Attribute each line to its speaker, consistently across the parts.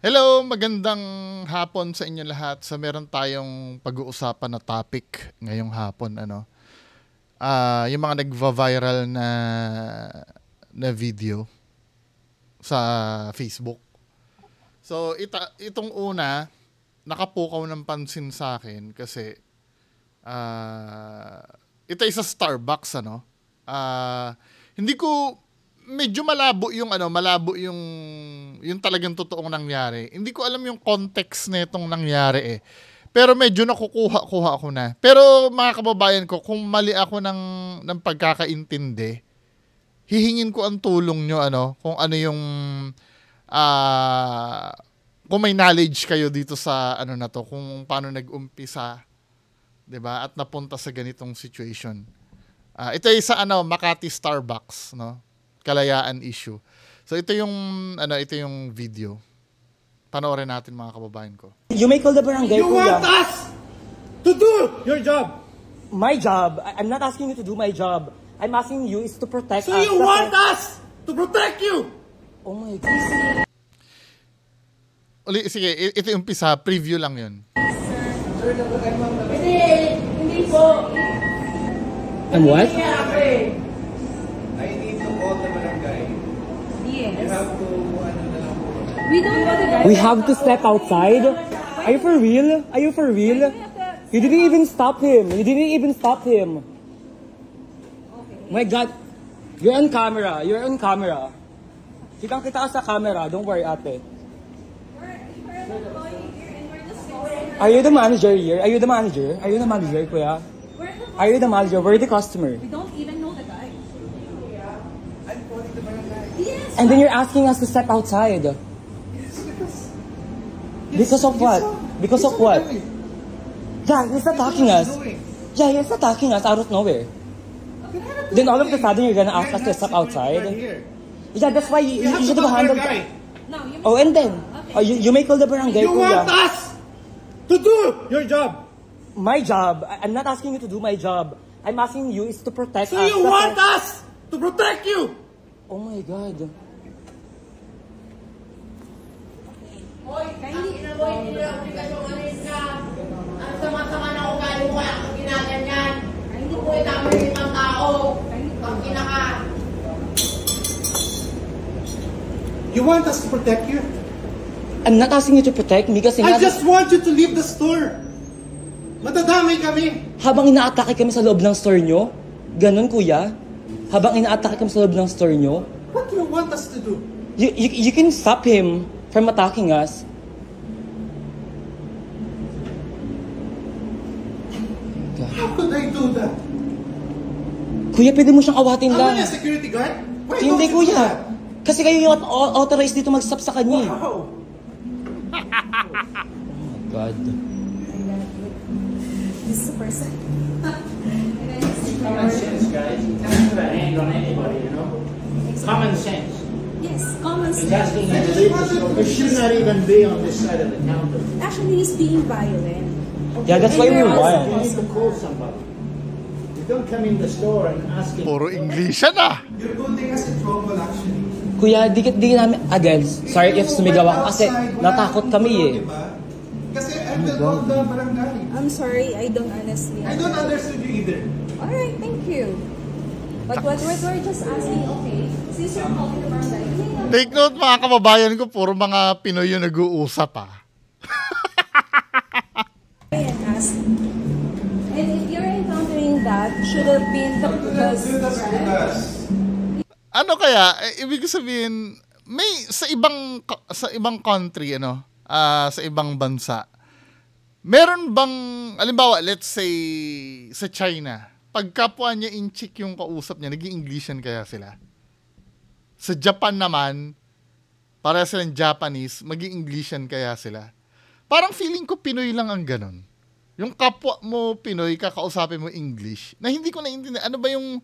Speaker 1: Hello, magandang hapon sa inyo lahat. Sa meron tayong pag-uusapan na topic ngayong hapon, ano. Ah, uh, yung mga nagva-viral na na video sa Facebook. So, ita, itong una nakapukaw ng pansin sa akin kasi ah uh, ito isa Starbucks ano. Ah, uh, hindi ko medyo malabo yung ano, malabo yung yung talagang totoong nangyari. Hindi ko alam yung context nitong na nangyari eh. Pero medyo nakukuha-kuha ako na. Pero mga kababayan ko, kung mali ako ng, ng pagkakaintindi, hihingin ko ang tulong nyo, ano, kung ano yung, uh, kung may knowledge kayo dito sa, ano na to, kung paano nag-umpisa, ba diba? at napunta sa ganitong situation. Uh, ito ay sa, ano, Makati Starbucks, no? kalayaan issue. So ito yung ano ito yung video. Panoorin natin mga kababayan ko.
Speaker 2: You may call the barangay You kuya. want us to do your job. My job. I'm not asking you to do my job. I'm asking
Speaker 1: you is to protect So us. you want it.
Speaker 2: us to protect you. Oh my God.
Speaker 1: Uli, sige, ito yung umpisa, preview lang yun.
Speaker 2: Hindi, hindi po. I'm what? We don't We have to step outside. Are you for real? Are you for real? You didn't even stop him. You didn't even stop him. My God. You're on camera. You're on camera. Kitang kita sa camera. Don't worry, ate. Are you the manager here? Are you the manager? Are you the manager, kuya? Are you the manager? We're the customer. We don't even And then you're asking us to step outside. Yes, because. because of what?
Speaker 1: because of what?
Speaker 2: Yeah, he's attacking us. Yeah, he's attacking us out of nowhere. Then all of a sudden you're gonna ask us to step outside. Yeah, that's why you, you, you should have handled that. oh, and then okay. oh, you, you may call the barangay. You want us to do your job. My job. I'm not asking you to do my job. I'm asking you is to protect so us. So you want us to protect you. Oh my God. Hoy, ang inaboy nila obligasyon ka rin ka. Ang sama-sama na ugali Hindi po ikama ng tao. Pag kinaka. You want us to protect you? I'm not asking you to protect me kasi... I just want you to leave the store. Matadamay kami. Habang inaatake kami sa loob ng store nyo? ganun kuya? Habang inaatake kami sa loob ng store nyo? What do you want us to do? You, you, you can stop him from attacking us.
Speaker 1: God. How could I do that?
Speaker 2: Kuya, pwede mo siyang awatin lang. Am I security guard? Why Hindi, don't you kuya. Kasi kayo yung authorized dito mag-stop sa kanya. eh. Wow! God. This is person. Common sense, guys. It comes to an end
Speaker 1: on anybody, you know? Common sense.
Speaker 2: Yes, common sense. He's asking him if not
Speaker 1: even be on this side of the counter.
Speaker 2: Actually, he's being violent. Okay. Yeah, that's and why we're violent. You need
Speaker 1: to call somebody. You don't come in the store and ask him. Puro English na. Ano? You're putting us in trouble actually.
Speaker 2: Kuya, di, di namin, again, ah, sorry if sumigaw ako kasi natakot kami eh. Diba?
Speaker 1: Kasi I'm the of barangay. I'm
Speaker 2: sorry, I don't honestly. I don't understand you either. Alright, thank you. But we're, we're just asking, okay, since you're calling the barangay,
Speaker 1: Take note mga kababayan ko, puro mga Pinoy yung nag-uusap ah. and if you're encountering that, should have been the best, Ano kaya? Eh, ibig sabihin, may sa ibang sa ibang country ano, uh, sa ibang bansa. Meron bang halimbawa, let's say sa China, pagkapwa niya in chick yung kausap niya, naging Englishan kaya sila. Sa Japan naman, para silang Japanese, maging Englishan kaya sila. Parang feeling ko Pinoy lang ang ganun. Yung kapwa mo Pinoy, kakausapin mo English. Na hindi ko naiintindihan. Ano ba yung,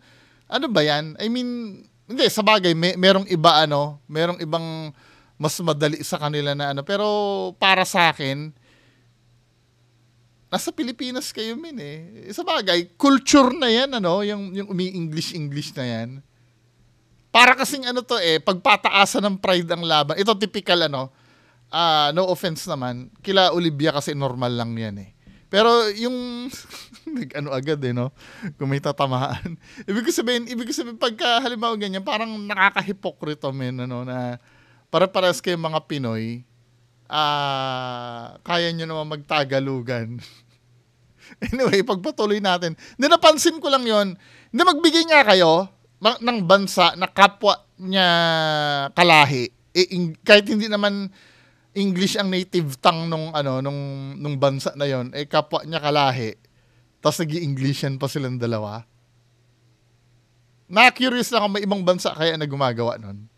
Speaker 1: ano ba yan? I mean, hindi, sa bagay, may, merong iba ano, merong ibang mas madali sa kanila na ano. Pero para sa akin, nasa Pilipinas kayo min eh. Sa bagay, culture na yan, ano, yung, yung umi-English-English na yan. Para kasing ano to eh, pagpataasan ng pride ang laban. Ito typical ano, uh, no offense naman, kila Olivia kasi normal lang yan eh. Pero yung nag-ano agad eh, no? Kung may tatamaan. ibig ko sabihin, ibig ko sabihin, pagka halimbawa ganyan, parang nakakahipokrito men, ano, na para-paras kayong mga Pinoy uh, kaya nyo naman magtagalugan. anyway, pagpatuloy natin. Hindi, napansin ko lang yon Hindi, magbigay nga kayo ng bansa na kapwa niya kalahi. E, eh, in, kahit hindi naman English ang native tongue nung ano nung nung bansa na yon eh kapwa niya kalahi tapos nag-Englishan pa silang dalawa na curious na ako may ibang bansa kaya na gumagawa nun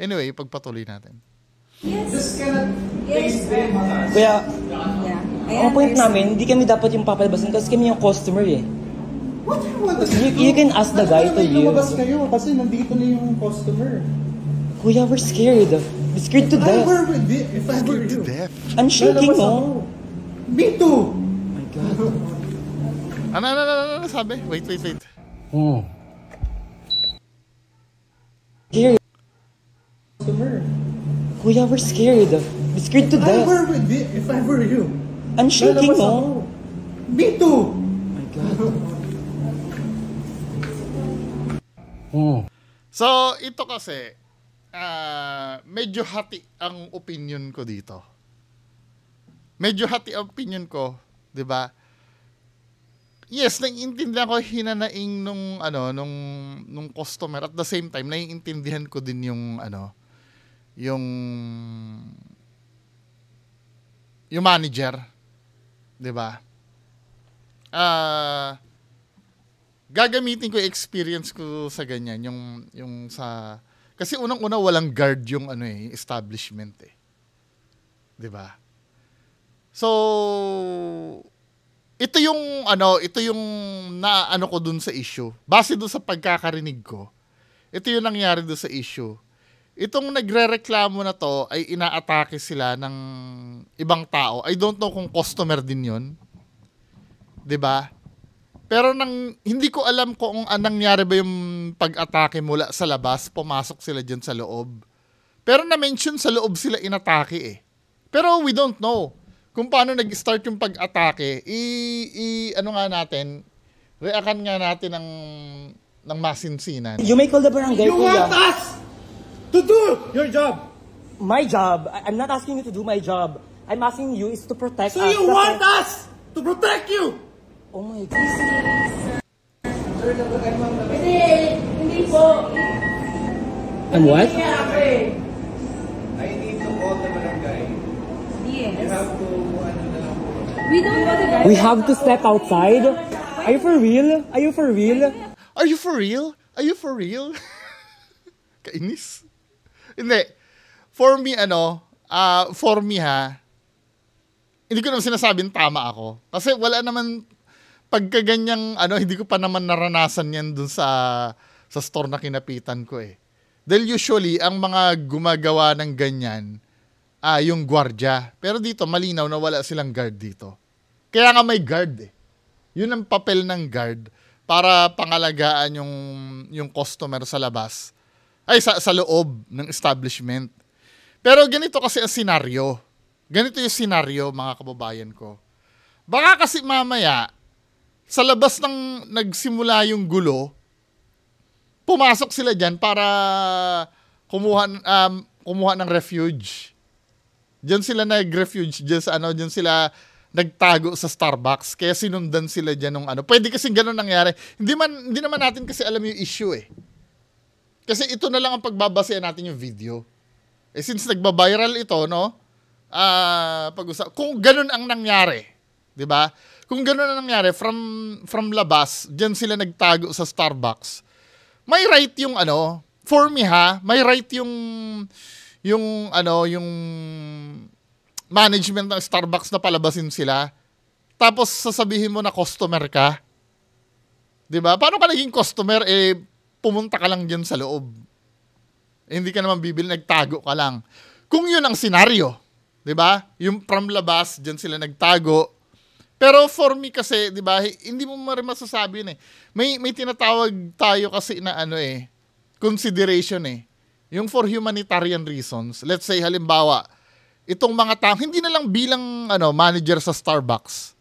Speaker 1: anyway pagpatuloy natin Yes.
Speaker 2: Yes. Kaya, yeah. ang point namin, hindi kami dapat yung papalabasin kasi kami yung customer eh. What do you want us You, can ask the ano guy to you. Lumabas kayo kasi nandito na yung customer. Kuya, we're scared. We're scared to death. I were
Speaker 1: with it. If I were you. I'm shaking, no? Me too! my God. ano, ano, ano, ano, sabi? Wait, wait, wait.
Speaker 2: Hmm. Here. Customer. Kuya, we're scared. We're scared to death. I were with it if I were you. I'm shaking, no? Me
Speaker 1: too! my God. Oh. So, ito kasi, uh, medyo hati ang opinion ko dito. Medyo hati ang opinion ko, di ba? yes, naiintindihan ko hinanaing nung ano nung nung customer at the same time naiintindihan ko din yung ano yung yung manager, 'di ba? Ah uh, gagamitin ko yung experience ko sa ganyan, yung yung sa kasi unang-una walang guard yung ano eh, establishment eh. 'Di ba? So ito yung ano, ito yung na ano ko dun sa issue. Base dun sa pagkakarinig ko, ito yung nangyari dun sa issue itong nagrereklamo na to ay inaatake sila ng ibang tao. I don't know kung customer din 'yon. 'Di ba? Pero nang hindi ko alam kung anong nangyari ba yung pag-atake mula sa labas, pumasok sila diyan sa loob. Pero na-mention sa loob sila inatake eh. Pero we don't know kung paano nag-start yung pag-atake. I, i ano nga natin, reakan nga natin ng ng masinsinan. You may
Speaker 2: call the barangay, You kuya.
Speaker 1: to do your job. My job? I am
Speaker 2: not asking you to do my job. I'm asking you is to protect so us. you want I us to protect you! Oh my God. Kasi, hindi po. And what? I need to call the barangay. Yes. You have to, We don't We have to step
Speaker 1: outside? Are you for real? Are you for real? Are you for real? Are you for real? Kainis. Hindi. For me, ano, uh, for me ha, hindi ko naman sinasabing tama ako. Kasi wala naman, pagkaganyang, ano, hindi ko pa naman naranasan yan dun sa, sa store na kinapitan ko eh. Dahil usually, ang mga gumagawa ng ganyan, ah, yung gwardya. Pero dito, malinaw na wala silang guard dito. Kaya nga may guard eh. Yun ang papel ng guard para pangalagaan yung, yung customer sa labas ay, sa, sa loob ng establishment. Pero ganito kasi ang senaryo. Ganito yung senaryo, mga kababayan ko. Baka kasi mamaya, sa labas ng nagsimula yung gulo, pumasok sila dyan para kumuha, um, kumuha ng refuge. Diyan sila nag-refuge, diyan sa ano, diyan sila nagtago sa Starbucks kaya sinundan sila diyan ng ano. Pwede kasi ganun nangyari. Hindi man hindi naman natin kasi alam yung issue eh. Kasi ito na lang ang pagbabasehan natin yung video. Eh since nagba-viral ito, no? Ah, uh, pag-usap. Kung ganun ang nangyari, 'di ba? Kung ganun ang nangyari from from labas, diyan sila nagtago sa Starbucks. May right yung ano, for me ha, may right yung yung ano, yung management ng Starbucks na palabasin sila. Tapos sasabihin mo na customer ka. 'Di ba? Paano ka naging customer eh pumunta ka lang dyan sa loob. Eh, hindi ka naman bibili, nagtago ka lang. Kung yun ang senaryo, di ba? Yung from labas, dyan sila nagtago. Pero for me kasi, di ba, hindi mo marin masasabi yun eh. May, may tinatawag tayo kasi na ano eh, consideration eh. Yung for humanitarian reasons. Let's say, halimbawa, itong mga tao, hindi na lang bilang ano, manager sa Starbucks.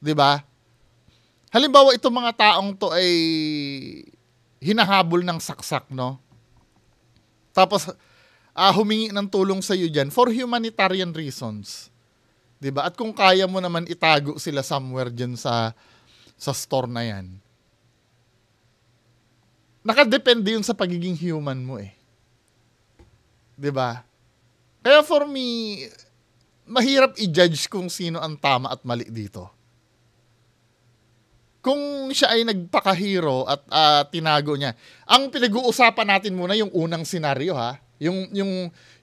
Speaker 1: 'Di ba? Halimbawa itong mga taong to ay hinahabol ng saksak, no? Tapos, uh, humingi ng tulong sa iyo dyan for humanitarian reasons. 'Di ba? At kung kaya mo naman itago sila somewhere dyan sa, sa store na yan. Nakadepende yun sa pagiging human mo eh. 'Di ba? Kaya for me, mahirap i-judge kung sino ang tama at mali dito kung siya ay nagpakahero at uh, tinago niya. Ang pinag-uusapan natin muna yung unang scenario ha. Yung yung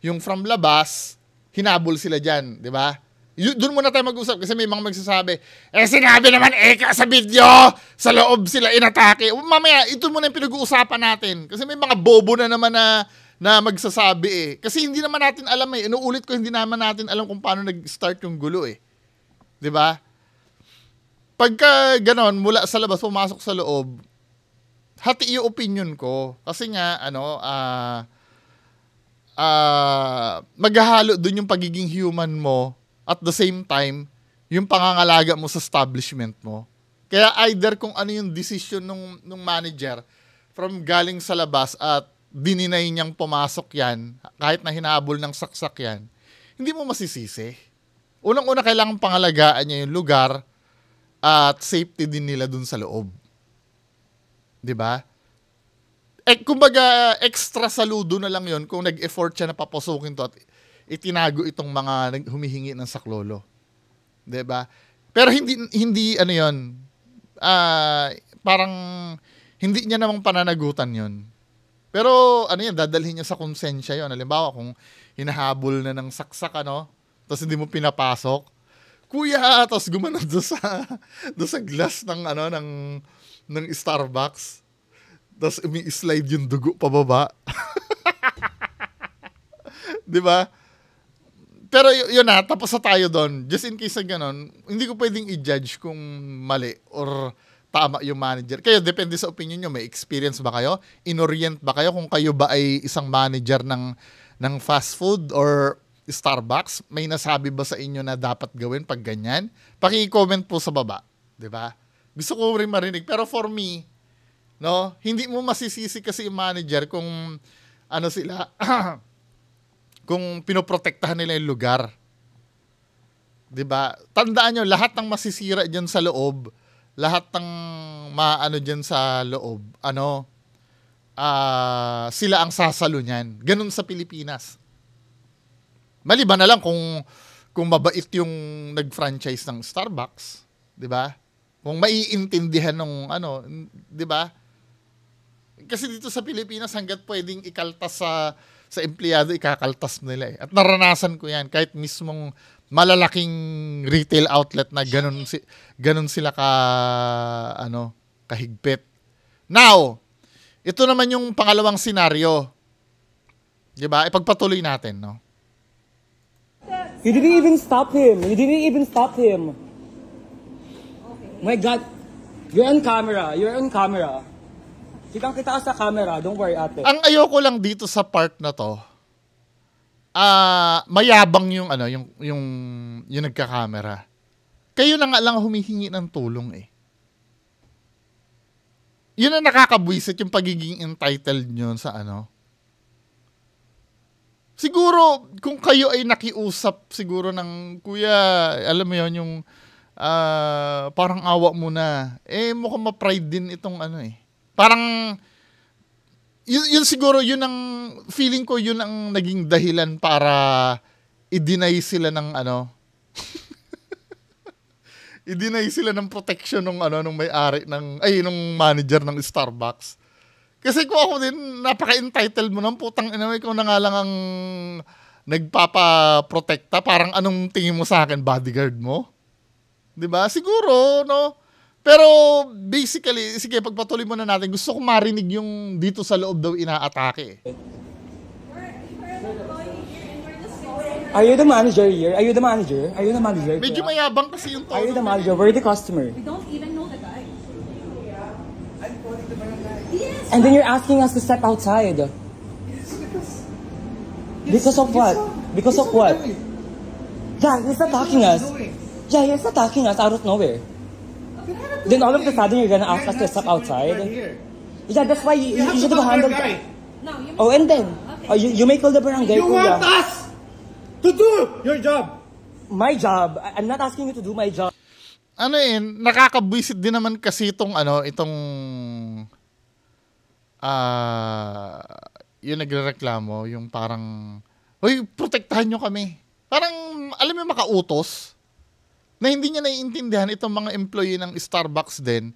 Speaker 1: yung from labas, hinabol sila diyan, 'di ba? Doon muna tayo mag-usap kasi may mga magsasabi, eh sinabi naman Eka eh, sa video, sa loob sila inatake. Mamaya, ito muna yung pinag-uusapan natin. Kasi may mga bobo na naman na, na magsasabi eh. Kasi hindi naman natin alam eh. Inuulit ko, hindi naman natin alam kung paano nag-start yung gulo eh. 'Di ba? pagka ganon, mula sa labas, pumasok sa loob, hati yung opinion ko. Kasi nga, ano, ah, uh, uh, maghahalo dun yung pagiging human mo at the same time, yung pangangalaga mo sa establishment mo. Kaya either kung ano yung decision nung, nung manager from galing sa labas at dininay niyang pumasok yan, kahit na hinabol ng saksak yan, hindi mo masisisi. Unang-una, kailangan pangalagaan niya yung lugar at safety din nila dun sa loob. 'Di ba? Eh kumbaga extra saludo na lang 'yon kung nag-effort siya na papasukin to at itinago itong mga humihingi ng saklolo. 'Di ba? Pero hindi hindi ano 'yon. Uh, ah, parang hindi niya namang pananagutan 'yon. Pero ano 'yan, dadalhin niya sa konsensya 'yon. Halimbawa kung hinahabol na ng saksak ano, tapos hindi mo pinapasok, kuya, tapos gumanon do sa do sa glass ng ano ng ng Starbucks. Tapos umi-slide yung dugo pababa. 'Di ba? Pero y- yun na, tapos na tayo doon. Just in case na ganun, hindi ko pwedeng i-judge kung mali or tama yung manager. Kayo, depende sa opinion nyo, may experience ba kayo? Inorient ba kayo kung kayo ba ay isang manager ng ng fast food or Starbucks, may nasabi ba sa inyo na dapat gawin pag ganyan? Paki-comment po sa baba, 'di ba? Gusto ko rin marinig pero for me, no, hindi mo masisisi kasi yung manager kung ano sila kung pinoprotektahan nila yung lugar. 'Di ba? Tandaan niyo lahat ng masisira diyan sa loob, lahat ng maano diyan sa loob, ano, uh, sila ang sasalo niyan. Ganun sa Pilipinas. Maliban na lang kung kung mabait yung nag-franchise ng Starbucks, 'di ba? Kung maiintindihan ng ano, 'di ba? Kasi dito sa Pilipinas hangga't pwedeng ikaltas sa sa empleyado ikakaltas nila eh. At naranasan ko 'yan kahit mismong malalaking retail outlet na ganun si ganun sila ka ano kahigpit. Now, ito naman yung pangalawang senaryo. 'Di ba? Ipagpatuloy natin, no?
Speaker 2: You didn't even stop him. You didn't even stop him. Okay. My
Speaker 1: God. You're on camera. You're on camera. Kitang kita sa camera. Don't worry, ate. Ang ayoko lang dito sa part na to, ah, uh, mayabang yung ano, yung, yung, yung nagka-camera. Kayo na nga lang humihingi ng tulong eh. Yun ang nakakabwisit yung pagiging entitled nyo sa ano, siguro kung kayo ay nakiusap siguro ng kuya, alam mo 'yon yung uh, parang awa mo na. Eh mukhang ma-pride din itong ano eh. Parang yun, yun siguro yun ang feeling ko yun ang naging dahilan para i-deny sila ng ano i-deny sila ng protection ng ano nung may-ari ng ay nung manager ng Starbucks kasi ko ako din, napaka-entitled mo ng putang ina, ikaw na nga lang ang nagpapa-protekta. Parang anong tingin mo sa akin, bodyguard mo? 'Di ba? Siguro, no? Pero basically, sige, pagpatuloy muna natin. Gusto kong marinig yung dito sa loob daw inaatake. Are you the
Speaker 2: manager here? Are you the manager? Are you the manager? Medyo
Speaker 1: mayabang kasi yung
Speaker 2: tono. Are you the manager? We're the customer.
Speaker 1: We don't even And then you're
Speaker 2: asking us to step outside. Yes, because... Because of what? Because of what? Yeah, he's attacking us. Yeah, he's attacking us out of nowhere. Then all of a sudden you're gonna ask us to step outside. Yeah, that's why you, you, you should have handled that. oh, and then? Oh, you, you may call the barangay. You want us to do
Speaker 1: your job. My job? I'm not asking you to do my job. Ano eh, nakakabwisit din naman kasi itong ano, itong ah, yung nagrereklamo, yung parang, Hoy, protektahan nyo kami. Parang, alam mo, makautos na hindi niya naiintindihan itong mga employee ng Starbucks din,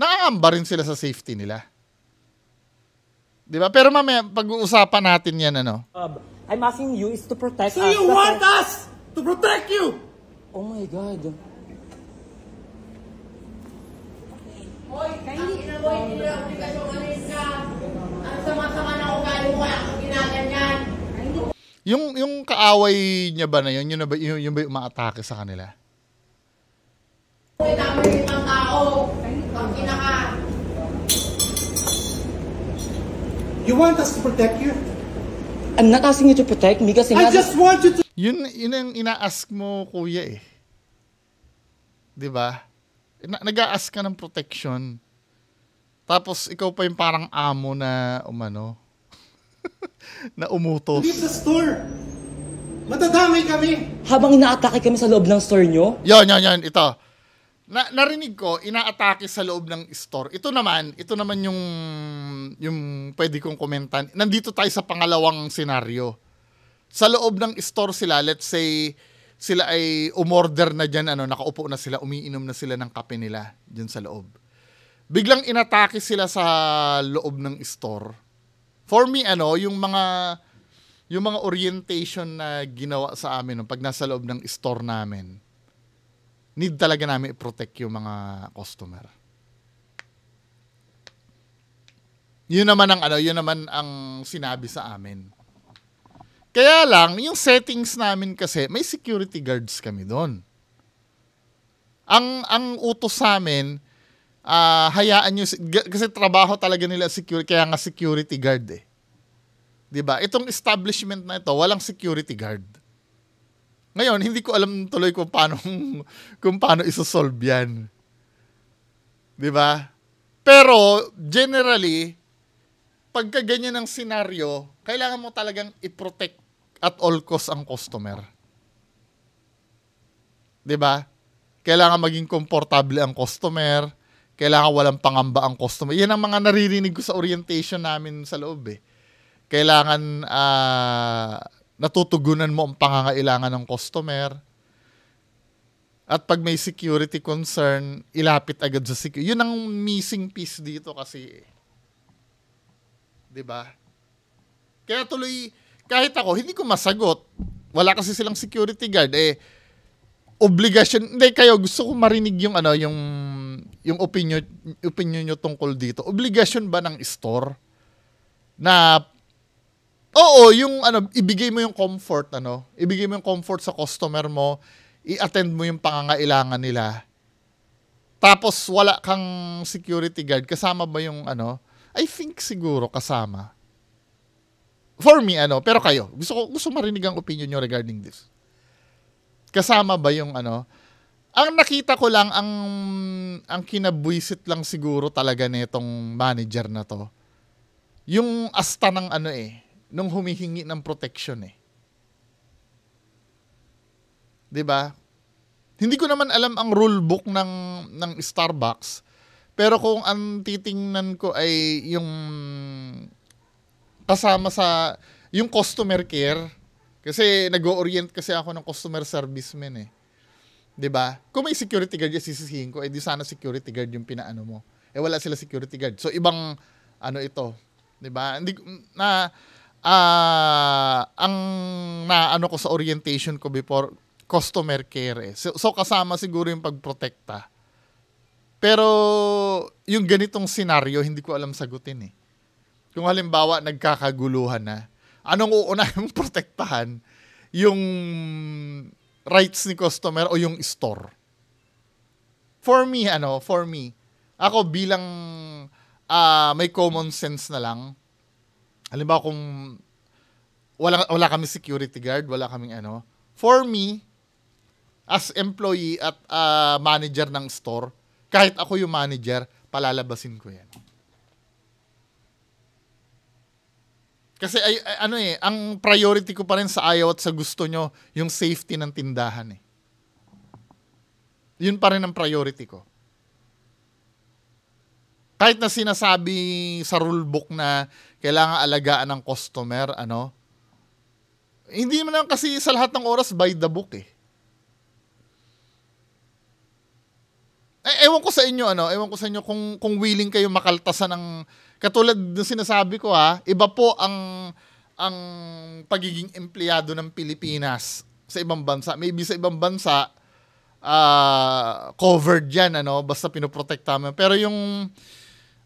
Speaker 1: nangangamba rin sila sa safety nila. 'Di ba? Pero mamaya pag-uusapan natin 'yan ano.
Speaker 2: Uh, I'm asking you is to protect so us. So you want us to protect you. Oh my god. Hoy, ang inaboy, inaboy,
Speaker 1: Yung yung kaaway niya ba na yun, yun ba yun, yun ba umaatake sa kanila?
Speaker 2: Kamay ng tao. Pangina kinaka. You want us to protect you? I'm not asking you to protect me kasi I just want you to
Speaker 1: Yun yun ang ina-ask mo kuya eh. 'Di ba? na- nag-aas ka ng protection. Tapos ikaw pa yung parang amo na umano na umutos. Leave the store. Matadamay kami. Habang inaatake kami sa loob ng store nyo? Yan, yan, yan. Ito. Na, narinig ko, inaatake sa loob ng store. Ito naman, ito naman yung, yung pwede kong komentan. Nandito tayo sa pangalawang senaryo. Sa loob ng store sila, let's say, sila ay umorder na dyan, ano, nakaupo na sila, umiinom na sila ng kape nila dyan sa loob. Biglang inatake sila sa loob ng store. For me, ano, yung mga yung mga orientation na ginawa sa amin no, pag nasa loob ng store namin, need talaga namin i-protect yung mga customer. Yun naman ang ano, yun naman ang sinabi sa amin. Kaya lang, yung settings namin kasi, may security guards kami doon. Ang, ang utos sa amin, uh, hayaan nyo, kasi trabaho talaga nila security, kaya nga security guard eh. 'Di ba? Itong establishment na ito, walang security guard. Ngayon, hindi ko alam tuloy kung paano kung paano isosolve 'yan. 'Di ba? Pero generally, pagka ganyan ang senaryo, kailangan mo talagang i-protect at all cost ang customer. 'Di ba? Kailangan maging komportable ang customer, kailangan walang pangamba ang customer. Yan ang mga naririnig ko sa orientation namin sa loob eh. Kailangan uh, natutugunan mo ang pangangailangan ng customer. At pag may security concern, ilapit agad sa security. Yun ang missing piece dito kasi. Eh. 'Di ba? Kaya tuloy kahit ako, hindi ko masagot. Wala kasi silang security guard. Eh, obligation, hindi kayo, gusto ko marinig yung ano, yung yung opinion opinion niyo tungkol dito. Obligation ba ng store na Oo, yung ano, ibigay mo yung comfort ano, ibigay mo yung comfort sa customer mo, i-attend mo yung pangangailangan nila. Tapos wala kang security guard, kasama ba yung ano? I think siguro kasama for me ano, pero kayo, gusto ko gusto marinig ang opinion niyo regarding this. Kasama ba yung ano? Ang nakita ko lang ang ang kinabuisit lang siguro talaga nitong manager na to. Yung asta ng ano eh, nung humihingi ng protection eh. 'Di ba? Hindi ko naman alam ang rule book ng ng Starbucks. Pero kung ang titingnan ko ay yung kasama sa yung customer care. Kasi nag-orient kasi ako ng customer service men eh. 'Di ba? Kung may security guard yung sisisihin ko, eh di sana security guard yung pinaano mo. Eh wala sila security guard. So ibang ano ito, 'di ba? Hindi na uh, ang na ano ko sa orientation ko before customer care. Eh. So, so kasama siguro yung pagprotekta. Pero yung ganitong scenario, hindi ko alam sagutin eh. Kung halimbawa nagkakaguluhan na, anong uunahin mong protektahan? Yung rights ni customer o yung store? For me, ano, for me, ako bilang uh, may common sense na lang, halimbawa kung wala, wala kami security guard, wala kaming ano, for me, as employee at uh, manager ng store, kahit ako yung manager, palalabasin ko yan. Kasi ay, ay, ano eh, ang priority ko pa rin sa ayaw at sa gusto nyo, yung safety ng tindahan eh. Yun pa rin ang priority ko. Kahit na sinasabi sa rulebook na kailangan alagaan ng customer, ano, hindi mo naman kasi sa lahat ng oras by the book eh. E, ewan ko sa inyo ano, ewan ko sa inyo kung kung willing kayo makaltasan ng Katulad ng sinasabi ko ha, iba po ang ang pagiging empleyado ng Pilipinas sa ibang bansa. Maybe sa ibang bansa uh, covered 'yan ano, basta pinoprotekta mo. Pero yung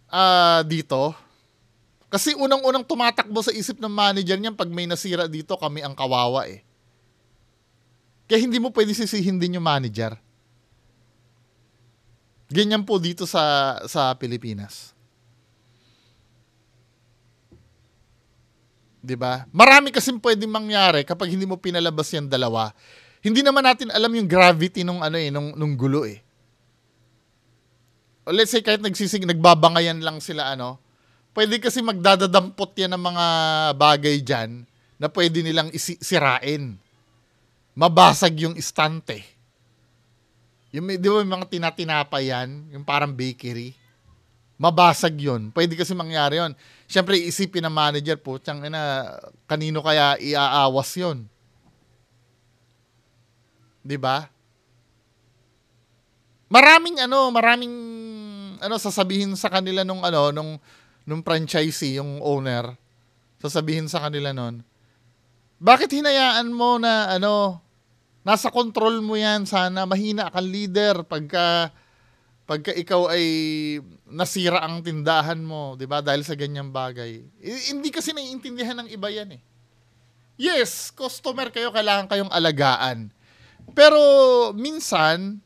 Speaker 1: uh, dito kasi unang-unang tumatakbo sa isip ng manager niyan pag may nasira dito, kami ang kawawa eh. Kaya hindi mo pwede sisihin din yung manager. Ganyan po dito sa sa Pilipinas. 'di ba? Marami kasi pwedeng mangyari kapag hindi mo pinalabas 'yang dalawa. Hindi naman natin alam yung gravity nung ano eh, nung, nung gulo eh. O let's say kahit nagsisig, nagbabangayan lang sila ano, pwede kasi magdadadampot yan ng mga bagay diyan na pwede nilang isirain. Mabasag yung istante. Yung, di ba, yung mga tinatinapa yan, yung parang bakery mabasag yon. Pwede kasi mangyari yon. Siyempre, isipin ng manager po, tiyang ina, kanino kaya iaawas yon? Di ba? Maraming ano, maraming ano sasabihin sa kanila nung ano, nung nung franchisee, yung owner. Sasabihin sa kanila noon. Bakit hinayaan mo na ano, nasa control mo yan sana, mahina kang leader pagka pagka ikaw ay nasira ang tindahan mo, 'di ba? Dahil sa ganyang bagay. hindi kasi naiintindihan ng iba 'yan eh. Yes, customer kayo, kailangan kayong alagaan. Pero minsan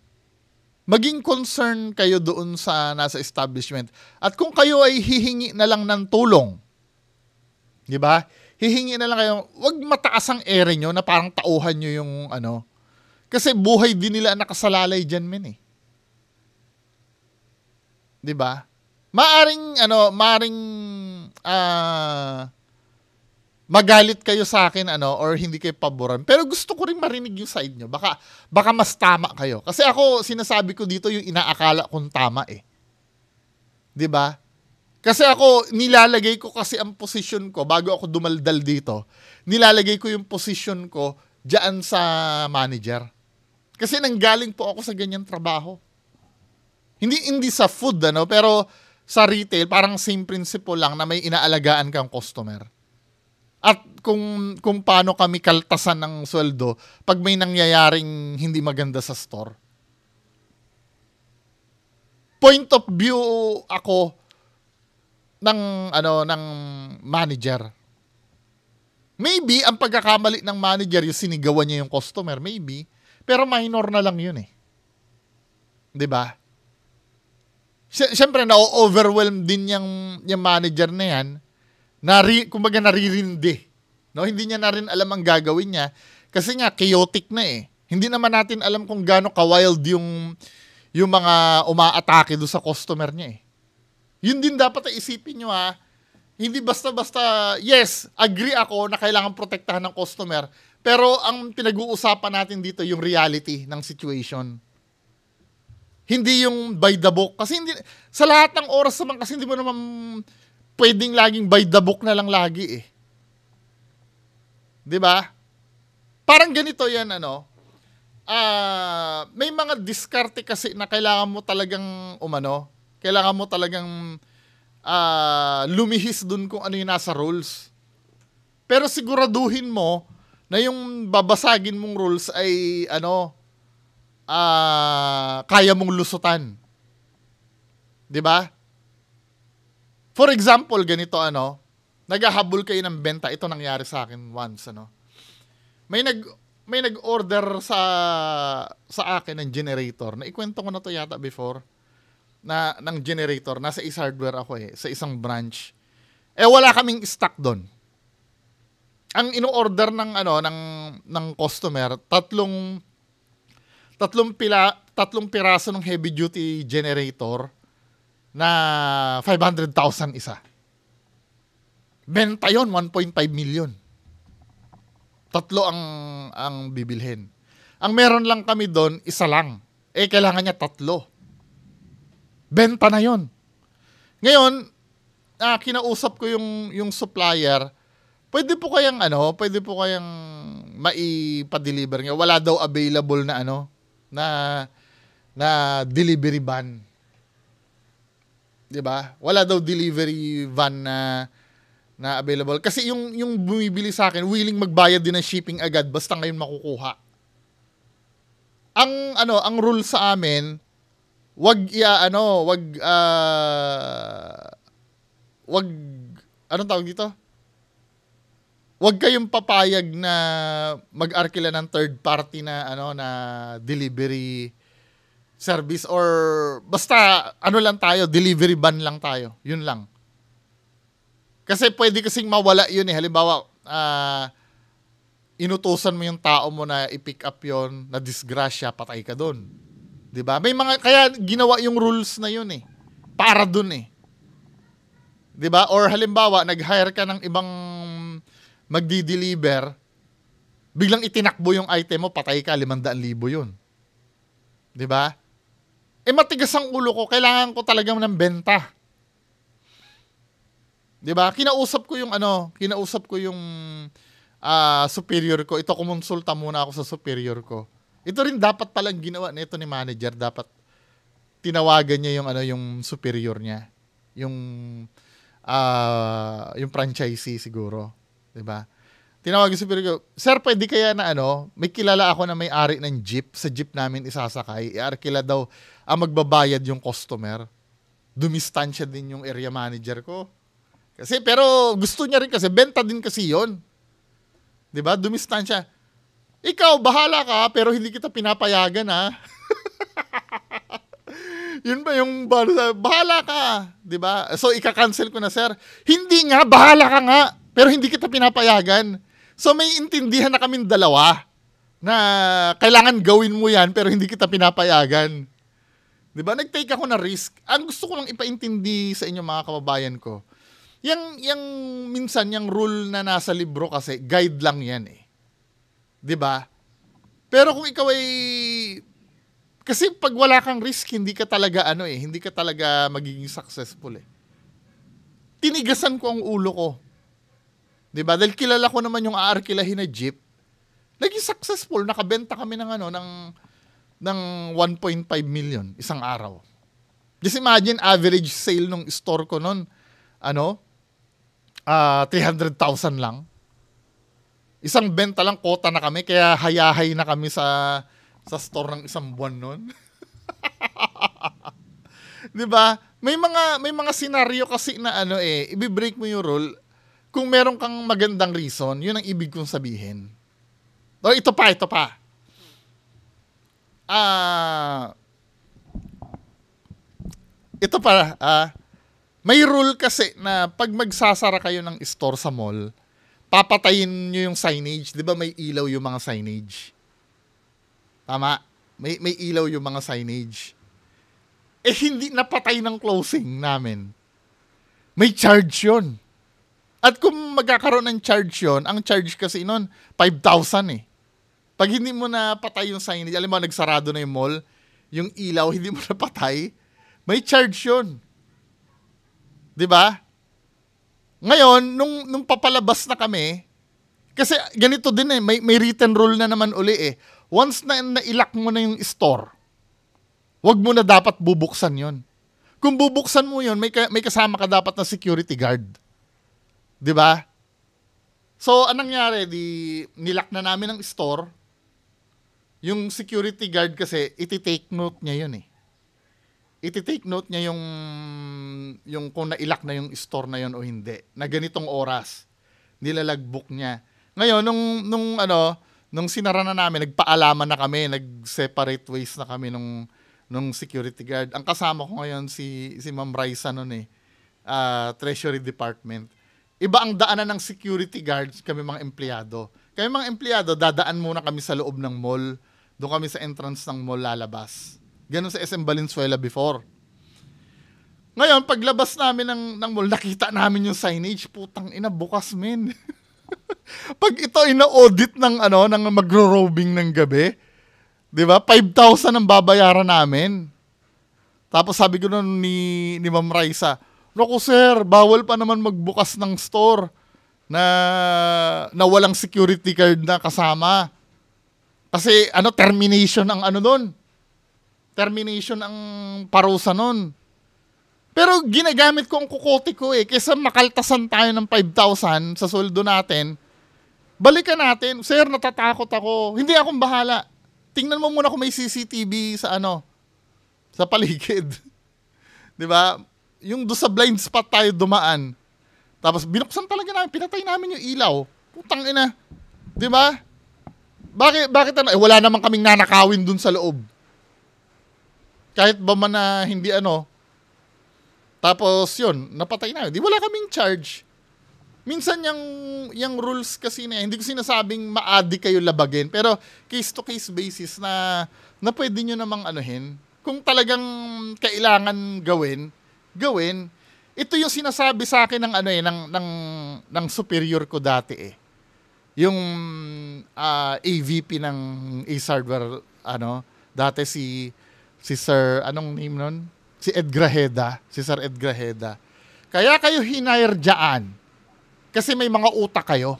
Speaker 1: maging concern kayo doon sa nasa establishment. At kung kayo ay hihingi na lang ng tulong, 'di ba? Hihingi na lang kayo, 'wag mataas ang ere nyo na parang tauhan nyo yung ano. Kasi buhay din nila nakasalalay diyan men eh. 'Di ba? Maaring ano, maaring uh, magalit kayo sa akin ano or hindi kayo paboran. Pero gusto ko rin marinig yung side nyo. Baka baka mas tama kayo. Kasi ako sinasabi ko dito yung inaakala kong tama eh. 'Di ba? Kasi ako nilalagay ko kasi ang position ko bago ako dumaldal dito. Nilalagay ko yung position ko diyan sa manager. Kasi nanggaling po ako sa ganyang trabaho. Hindi hindi sa food ano, pero sa retail parang same principle lang na may inaalagaan kang customer. At kung kung paano kami kaltasan ng sweldo pag may nangyayaring hindi maganda sa store. Point of view ako ng ano ng manager. Maybe ang pagkakamali ng manager yung sinigawan niya yung customer, maybe. Pero minor na lang yun eh. 'Di ba? Siyempre, na-overwhelm din yung, yung manager na yan. Nari, kumbaga, naririndi. No? Hindi niya na rin alam ang gagawin niya. Kasi nga, chaotic na eh. Hindi naman natin alam kung gaano ka-wild yung, yung mga umaatake do sa customer niya eh. Yun din dapat ay isipin nyo ha. Hindi basta-basta, yes, agree ako na kailangan protektahan ng customer. Pero ang pinag-uusapan natin dito, yung reality ng situation. Hindi yung by the book. Kasi hindi, sa lahat ng oras naman kasi hindi mo naman pwedeng laging by the book na lang lagi eh. 'Di ba? Parang ganito 'yan ano. Uh, may mga diskarte kasi na kailangan mo talagang umano, kailangan mo talagang uh, lumihis dun kung ano yung nasa rules. Pero siguraduhin mo na yung babasagin mong rules ay ano, uh, kaya mong lusutan. 'Di ba? For example, ganito ano, naghahabol kayo ng benta. Ito nangyari sa akin once ano. May nag may nag-order sa sa akin ng generator. Na ikwento ko na to yata before na ng generator. Nasa is hardware ako eh, sa isang branch. Eh wala kaming stock doon. Ang ino-order ng ano ng ng customer, tatlong tatlong pila tatlong piraso ng heavy duty generator na 500,000 isa. Benta 'yon 1.5 million. Tatlo ang ang bibilhin. Ang meron lang kami doon, isa lang. Eh kailangan niya tatlo. Benta na 'yon. Ngayon, ah, kinausap ko yung yung supplier, pwede po kayang ano, pwede po kayang maipa-deliver niya. Wala daw available na ano, na na delivery van. 'Di ba? Wala daw delivery van na na available kasi yung yung bumibili sa akin willing magbayad din ng shipping agad basta ngayon makukuha. Ang ano, ang rule sa amin, wag ya ano, wag uh, wag anong tawag dito? wag kayong papayag na mag-arkila ng third party na ano na delivery service or basta ano lang tayo, delivery ban lang tayo. Yun lang. Kasi pwede kasing mawala yun eh. Halimbawa, uh, inutusan mo yung tao mo na i-pick up yon na disgrasya, patay ka doon. 'Di ba? May mga kaya ginawa yung rules na yun eh. Para doon eh. 'Di ba? Or halimbawa, nag-hire ka ng ibang magdi-deliver, biglang itinakbo yung item mo, patay ka, limandaan libo yun. ba? Diba? Eh matigas ang ulo ko, kailangan ko talaga ng benta. 'Di ba? Kinausap ko yung ano, kinausap ko yung uh, superior ko. Ito kumonsulta muna ako sa superior ko. Ito rin dapat palang ginawa nito ni manager, dapat tinawagan niya yung ano yung superior niya, yung uh, yung franchisee siguro. 'Di ba? Tinawag si Pirgo, Sir, pwede kaya na ano, may kilala ako na may-ari ng jeep, sa jeep namin isasakay, iarkila daw ang magbabayad yung customer. Dumistansya din yung area manager ko. Kasi, pero gusto niya rin kasi, benta din kasi yon 'Di ba? Dumistansya. Ikaw, bahala ka, pero hindi kita pinapayagan ha. Ah. yun ba yung bahala ka, 'di ba? So ika-cancel ko na sir. Hindi nga bahala ka nga pero hindi kita pinapayagan. So may intindihan na kaming dalawa na kailangan gawin mo yan pero hindi kita pinapayagan. 'Di ba? Nag-take ako na risk. Ang gusto ko lang ipaintindi sa inyo mga kababayan ko, yang yang minsan yung rule na nasa libro kasi guide lang 'yan eh. 'Di ba? Pero kung ikaw ay kasi pag wala kang risk, hindi ka talaga ano eh, hindi ka talaga magiging successful eh. Tinigasan ko ang ulo ko 'Di ba? Dahil kilala ko naman yung aarkilahin na jeep. Naging successful, nakabenta kami ng ano ng ng 1.5 million isang araw. Just imagine average sale ng store ko noon ano uh, ah, 300,000 lang. Isang benta lang kota na kami kaya hayahay na kami sa sa store ng isang buwan noon. 'Di ba? May mga may mga scenario kasi na ano eh, ibibreak mo yung rule kung meron kang magandang reason, yun ang ibig kong sabihin. O, oh, ito pa, ito pa. Ah, uh, ito pa, ah, uh, may rule kasi na pag magsasara kayo ng store sa mall, papatayin nyo yung signage. Di ba may ilaw yung mga signage? Tama. May, may ilaw yung mga signage. Eh, hindi napatay ng closing namin. May charge yun. At kung magkakaroon ng charge yon, ang charge kasi noon, 5,000 eh. Pag hindi mo na patay yung signage, alam mo, nagsarado na yung mall, yung ilaw, hindi mo na patay, may charge yon. ba? Diba? Ngayon, nung, nung papalabas na kami, kasi ganito din eh, may, may written rule na naman uli eh. Once na nailak mo na yung store, wag mo na dapat bubuksan yon. Kung bubuksan mo yon, may, may kasama ka dapat na security guard 'Di ba? So, anong nangyari? Di, nilak na namin ang store. Yung security guard kasi, iti-take note niya yun eh. Iti-take note niya yung, yung kung nailak na yung store na yun o hindi. Na ganitong oras. Nilalagbok niya. Ngayon, nung, nung ano, nung sinara na namin, nagpaalaman na kami, nag-separate ways na kami nung, nung security guard. Ang kasama ko ngayon si, si Ma'am Raisa noon eh, uh, Treasury Department Iba ang daanan ng security guards kami mga empleyado. Kami mga empleyado, dadaan muna kami sa loob ng mall. Doon kami sa entrance ng mall lalabas. Ganun sa SM Valenzuela before. Ngayon, paglabas namin ng, ng mall, nakita namin yung signage. Putang ina, bukas men. Pag ito ina-audit ng ano, ng magro-robing ng gabi, 'di ba? 5,000 ang babayaran namin. Tapos sabi ko noon ni ni Ma'am Raisa, Naku sir, bawal pa naman magbukas ng store na, na walang security card na kasama. Kasi ano, termination ang ano nun. Termination ang parusa nun. Pero ginagamit ko ang kukote ko eh. Kesa makaltasan tayo ng 5,000 sa sweldo natin, balikan natin, sir, natatakot ako. Hindi akong bahala. Tingnan mo muna kung may CCTV sa ano, sa paligid. 'Di ba? yung do sa blind spot tayo dumaan. Tapos binuksan talaga namin, pinatay namin yung ilaw. Putang ina. 'Di ba? Bakit bakit ano? Eh, wala naman kaming nanakawin dun sa loob. Kahit ba man na hindi ano. Tapos 'yun, napatay na. Di wala kaming charge. Minsan yung, yung rules kasi na, hindi ko sinasabing maadi kayo labagin, pero case-to-case basis na, na pwede nyo namang anuhin. Kung talagang kailangan gawin, gawin, ito yung sinasabi sa akin ng ano eh, ng, ng, ng superior ko dati eh. Yung uh, ah, AVP ng Ace Hardware, ano, dati si, si Sir, anong name nun? Si Edgar Heda, si Sir Edgar Heda. Kaya kayo hinire dyan. Kasi may mga utak kayo.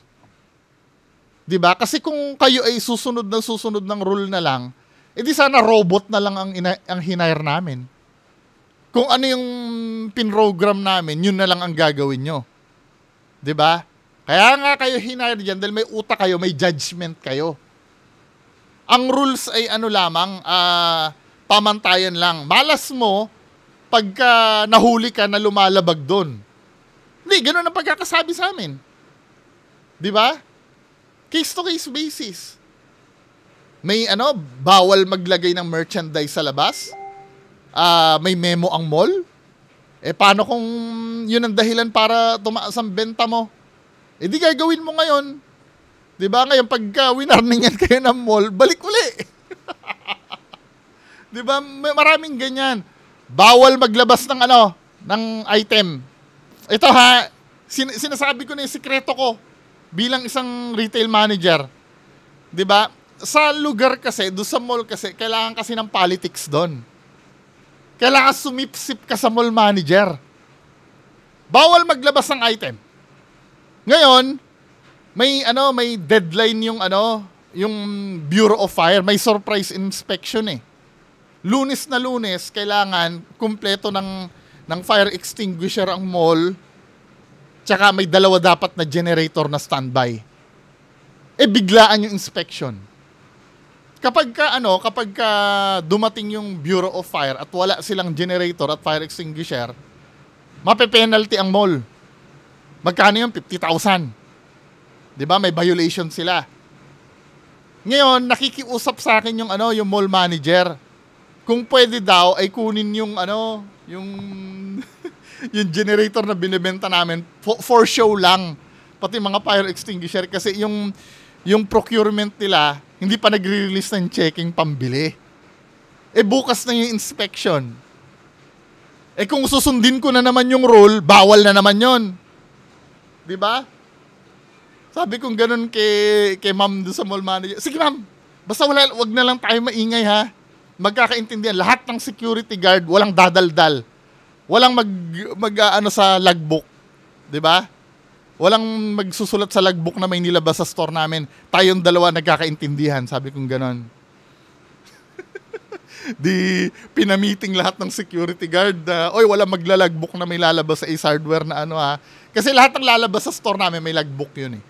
Speaker 1: 'Di ba? Kasi kung kayo ay susunod na susunod ng rule na lang, edi eh sana robot na lang ang, ina- ang hinire namin kung ano yung pinrogram namin, yun na lang ang gagawin nyo. ba? Diba? Kaya nga kayo hinayar dyan dahil may utak kayo, may judgment kayo. Ang rules ay ano lamang, uh, pamantayan lang. Malas mo, pagka nahuli ka na lumalabag doon. Hindi, ganun ang pagkakasabi sa amin. Di ba? Case to case basis. May ano, bawal maglagay ng merchandise sa labas? uh, may memo ang mall? Eh paano kung yun ang dahilan para tumaas ang benta mo? Eh di gagawin mo ngayon. 'Di ba? Ngayon pagka winarningan kayo ng mall, balik uli. 'Di ba? May maraming ganyan. Bawal maglabas ng ano, ng item. Ito ha, sin- sinasabi ko na 'yung sikreto ko bilang isang retail manager. 'Di ba? Sa lugar kasi, do sa mall kasi, kailangan kasi ng politics doon. Kailangan sumipsip ka sa mall manager. Bawal maglabas ng item. Ngayon, may ano, may deadline yung ano, yung Bureau of Fire, may surprise inspection eh. Lunes na lunes, kailangan kumpleto ng ng fire extinguisher ang mall. Tsaka may dalawa dapat na generator na standby. Eh biglaan yung inspection kapag ka ano, kapag ka dumating yung Bureau of Fire at wala silang generator at fire extinguisher, mape-penalty ang mall. Magkano yung 50,000? 'Di ba? May violation sila. Ngayon, nakikiusap sa akin yung ano, yung mall manager. Kung pwede daw ay kunin yung ano, yung yung generator na binebenta namin for, for show lang pati mga fire extinguisher kasi yung yung procurement nila, hindi pa nagre-release ng checking pambili. Eh bukas na yung inspection. Eh kung susundin ko na naman yung rule, bawal na naman yon. 'Di ba? Sabi kong ganun kay, kay ma'am do sa mall manager. Sige ma'am, basta wala, wag na lang tayo maingay ha. Magkakaintindihan, lahat ng security guard, walang dadaldal. Walang mag, mag ah, ano sa logbook. 'Di ba? walang magsusulat sa logbook na may nilabas sa store namin. Tayong dalawa nagkakaintindihan. Sabi kong ganon. Di pinamiting lahat ng security guard na, oy, wala maglalagbook na may lalabas sa Ace Hardware na ano ha. Kasi lahat ng lalabas sa store namin may logbook yun eh.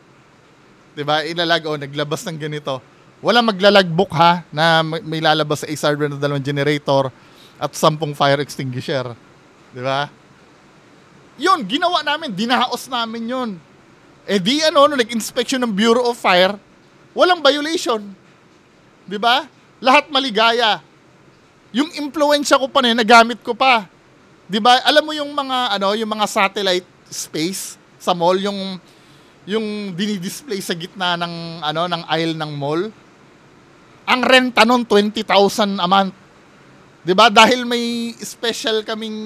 Speaker 1: 'Di ba? Ilalag oh, naglabas ng ganito. Wala maglalagbook ha na may lalabas sa Ace Hardware na dalawang generator at sampung fire extinguisher. 'Di ba? Yun, ginawa namin, dinahaos namin yun. Eh di ano, no, nag-inspection ng Bureau of Fire, walang violation. Di ba? Lahat maligaya. Yung impluensya ko pa na nagamit ko pa. Di ba? Alam mo yung mga, ano, yung mga satellite space sa mall, yung, yung dinidisplay sa gitna ng, ano, ng aisle ng mall. Ang renta nun, 20,000 a month. Di ba? Dahil may special kaming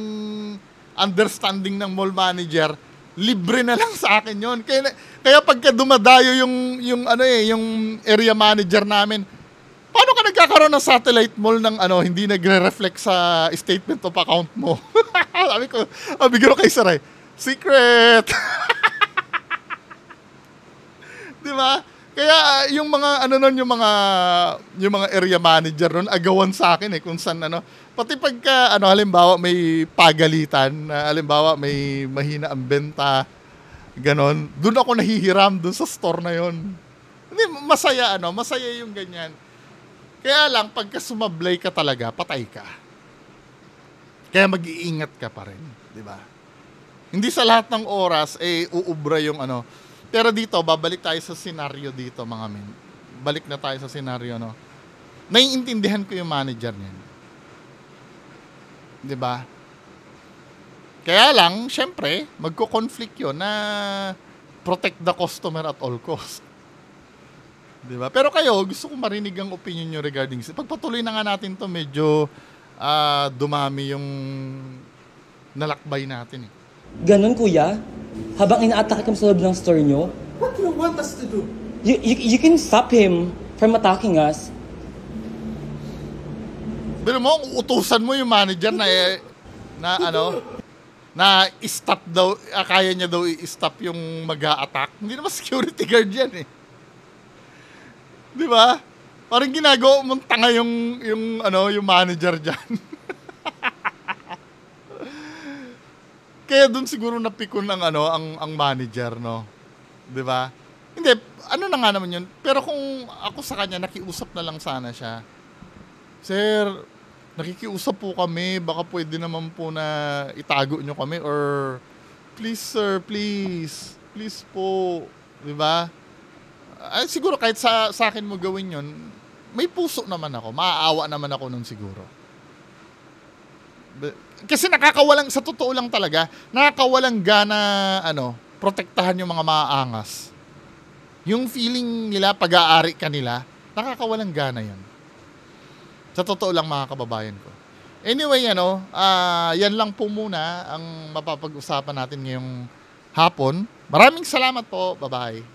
Speaker 1: understanding ng mall manager, libre na lang sa akin yon. Kaya, kaya pagka dumadayo yung, yung, ano eh, yung area manager namin, paano ka nagkakaroon ng satellite mall ng ano, hindi nagre-reflect sa statement of account mo? sabi ko, sabi ah, ko kay Saray, secret! Di ba? Kaya ah, yung mga ano nun, yung mga yung mga area manager nun agawan sa akin eh kung saan ano. Pati pagka ano halimbawa may pagalitan, halimbawa may mahina ang benta, ganon. Doon ako nahihiram doon sa store na yon. Hindi masaya ano, masaya yung ganyan. Kaya lang pagka sumablay ka talaga, patay ka. Kaya mag-iingat ka pa rin, di ba? Hindi sa lahat ng oras eh uubra yung ano, pero dito, babalik tayo sa scenario dito, mga men. Balik na tayo sa scenario, no? Naiintindihan ko yung manager niyan. Di ba? Kaya lang, syempre, magko-conflict yun na protect the customer at all cost. Di ba? Pero kayo, gusto ko marinig ang opinion nyo regarding sa... Pagpatuloy na nga natin to medyo uh, dumami yung nalakbay natin eh. Ganun kuya?
Speaker 2: habang ina-attack kami sa loob ng store nyo? What do you want us to do? You, you, you can stop him from attacking us.
Speaker 1: Pero mo, utusan mo yung manager na, eh, na ano, na stop daw, ah, kaya niya daw i-stop yung mag attack Hindi naman security guard yan eh. Di ba? Parang ginagawa mong tanga yung, yung, ano, yung manager dyan. Kaya doon siguro napikon ng ano, ang, ang manager, no? Di ba? Hindi, ano na nga naman yun. Pero kung ako sa kanya, nakiusap na lang sana siya. Sir, nakikiusap po kami. Baka pwede naman po na itago nyo kami or please sir, please. Please po. Di ba? Ay, siguro kahit sa, sa akin mo gawin yun, may puso naman ako. Maaawa naman ako nun siguro. But, kasi nakakawalang sa totoo lang talaga, nakakawalang gana ano, protektahan yung mga maaangas. Yung feeling nila pag-aari kanila, nakakawalang gana 'yan. Sa totoo lang mga kababayan ko. Anyway, ano, uh, yan lang po muna ang mapapag-usapan natin ngayong hapon. Maraming salamat po. Bye-bye.